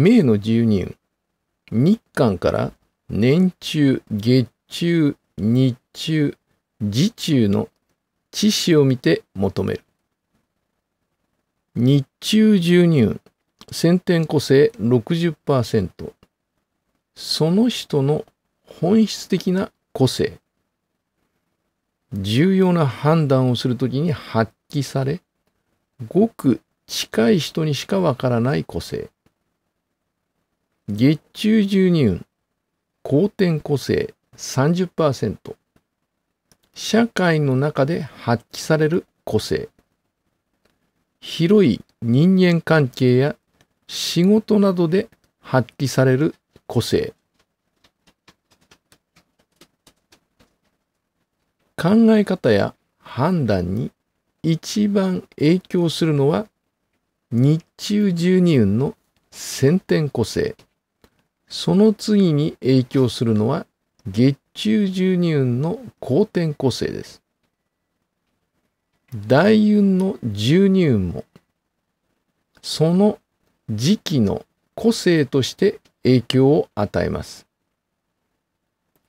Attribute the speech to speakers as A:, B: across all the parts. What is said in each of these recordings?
A: 明の12年、日韓から年中、月中、日中、時中の知識を見て求める。日中十入、先天個性60%。その人の本質的な個性。重要な判断をするときに発揮され、ごく近い人にしかわからない個性。月中授乳、後天個性30%、社会の中で発揮される個性、広い人間関係や仕事などで発揮される個性、考え方や判断に一番影響するのは日中十二運の先天個性。その次に影響するのは月中十二運の後天個性です。大運の十二運もその時期の個性として影響を与えます。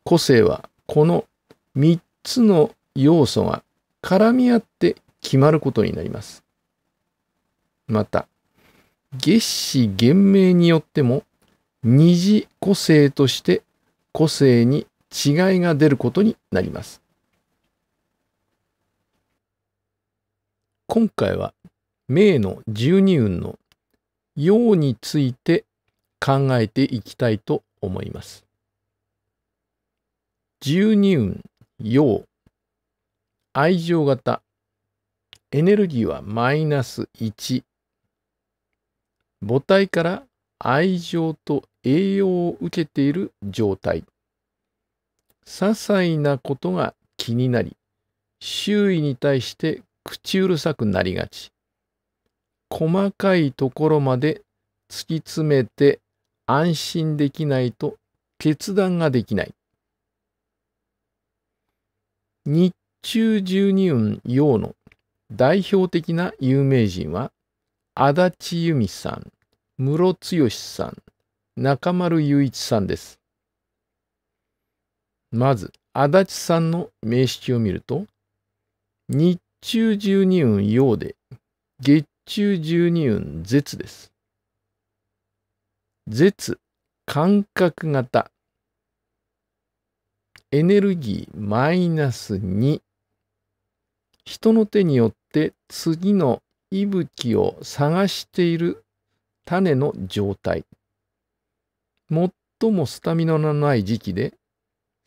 A: 個性はこの三つの要素が絡み合って決まることになります。また、月子元明によっても二次個性として個性に違いが出ることになります。今回は名の十二運の陽について考えていきたいと思います。十二運陽愛情型エネルギーはマイナス1母体から愛情と栄養を受けている状態。些細なことが気になり、周囲に対して口うるさくなりがち。細かいところまで突き詰めて安心できないと決断ができない。日中十二運陽の代表的な有名人は足立由美さん。室剛さん、中丸雄一さんです。まず、足立さんの名式を見ると、日中十二運陽で、月中十二運絶です。絶、感覚型。エネルギーマイナス2。人の手によって次の息吹を探している種の状態最もスタミナのない時期で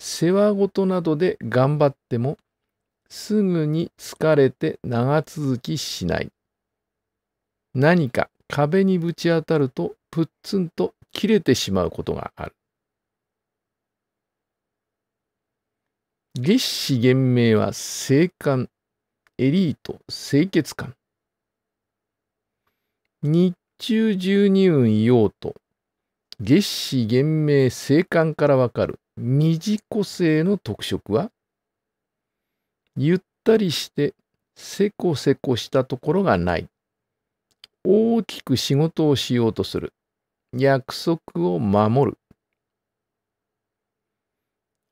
A: 世話事などで頑張ってもすぐに疲れて長続きしない何か壁にぶち当たるとプッツンと切れてしまうことがある月子元明は静観エリート清潔感日中十二運用と、月始元明生観からわかる二次個性の特色は、ゆったりしてせこせこしたところがない。大きく仕事をしようとする。約束を守る。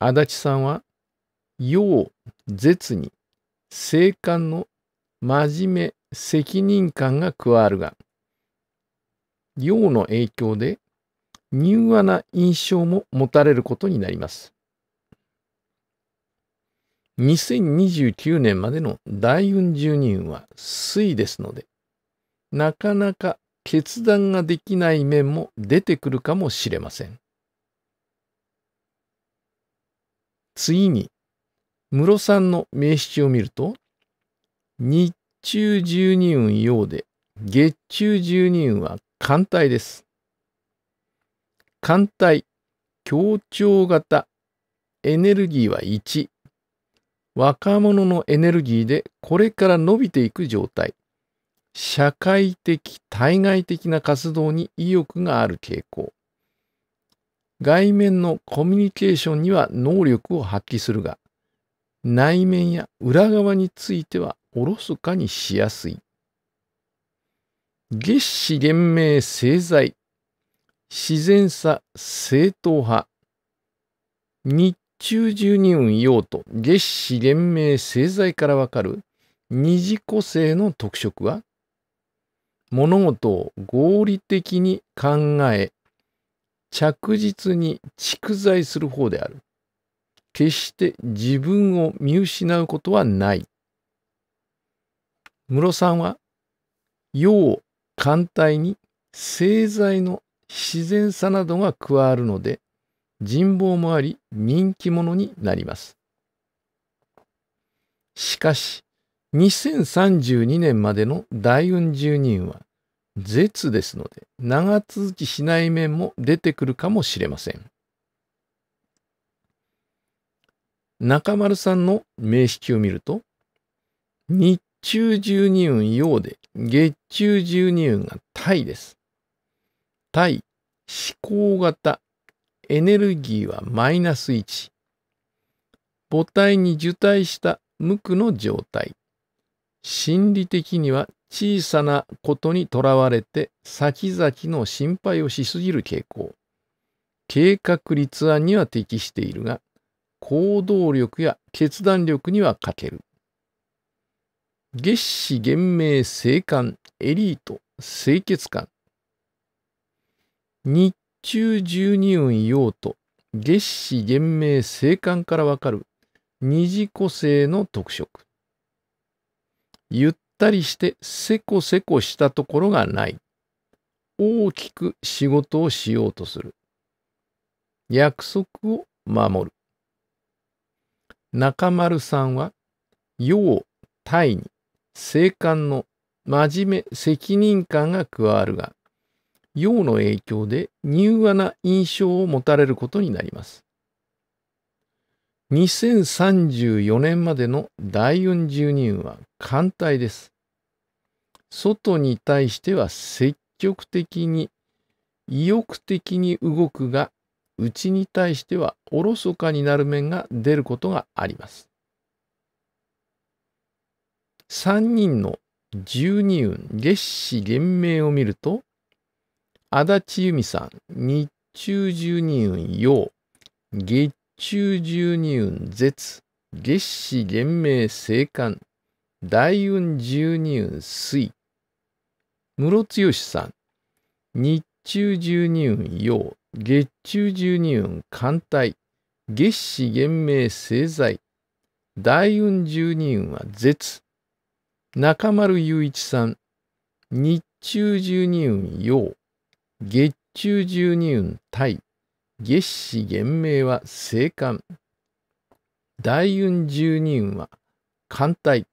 A: 足立さんは、要、絶に、生観の真面目、責任感が加わるが、陽の影響で柔和な印象も持たれることになります。2029年までの大運12運は水ですので、なかなか決断ができない面も出てくるかもしれません。次に、室さんの名詞を見ると、日中12運陽で、月中12運は艦隊です。艦隊、協調型、エネルギーは1。若者のエネルギーでこれから伸びていく状態。社会的、対外的な活動に意欲がある傾向。外面のコミュニケーションには能力を発揮するが、内面や裏側についてはおろそかにしやすい。月始厳明正在。自然さ正当派。日中十二運用と月始厳明正在からわかる二次個性の特色は物事を合理的に考え、着実に蓄財する方である。決して自分を見失うことはない。室さんは、要艦隊に製材の自然さなどが加わるので人望もあり人気者になります。しかし2032年までの大運10人は絶ですので長続きしない面も出てくるかもしれません。中丸さんの名式を見ると日中12運陽で、月中12運がタイです。タイ、思考型、エネルギーはマイナス1。母体に受胎した無垢の状態。心理的には小さなことにとらわれて先々の心配をしすぎる傾向。計画立案には適しているが、行動力や決断力には欠ける。月始元明生還エリート清潔感日中十二運用途月始元明生還からわかる二次個性の特色ゆったりしてせこせこしたところがない大きく仕事をしようとする約束を守る中丸さんは「陽」「タイ」に静観の真面目、責任感が加わるが、陽の影響で柔和な印象を持たれることになります。2034年までの大運十二運は艦隊です。外に対しては積極的に、意欲的に動くが、内に対してはおろそかになる面が出ることがあります。3人の十二運、月始元明を見ると、足立由美さん、日中十二運陽、月中十二運絶、月始元明生還、大運十二運水、室強さん、日中十二運陽、月中十二運艦隊、月始元明生剤、大運十二運は絶、中丸雄一さん、日中十二運陽、月中十二運対、月始元明は生還。大運十二運は艦隊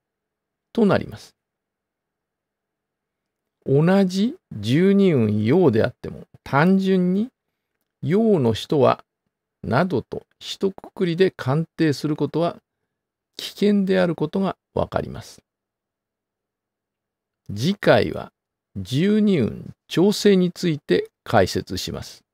A: となります。同じ十二運陽であっても単純に陽の人はなどと一括りで鑑定することは危険であることがわかります。次回は十二運調整について解説します。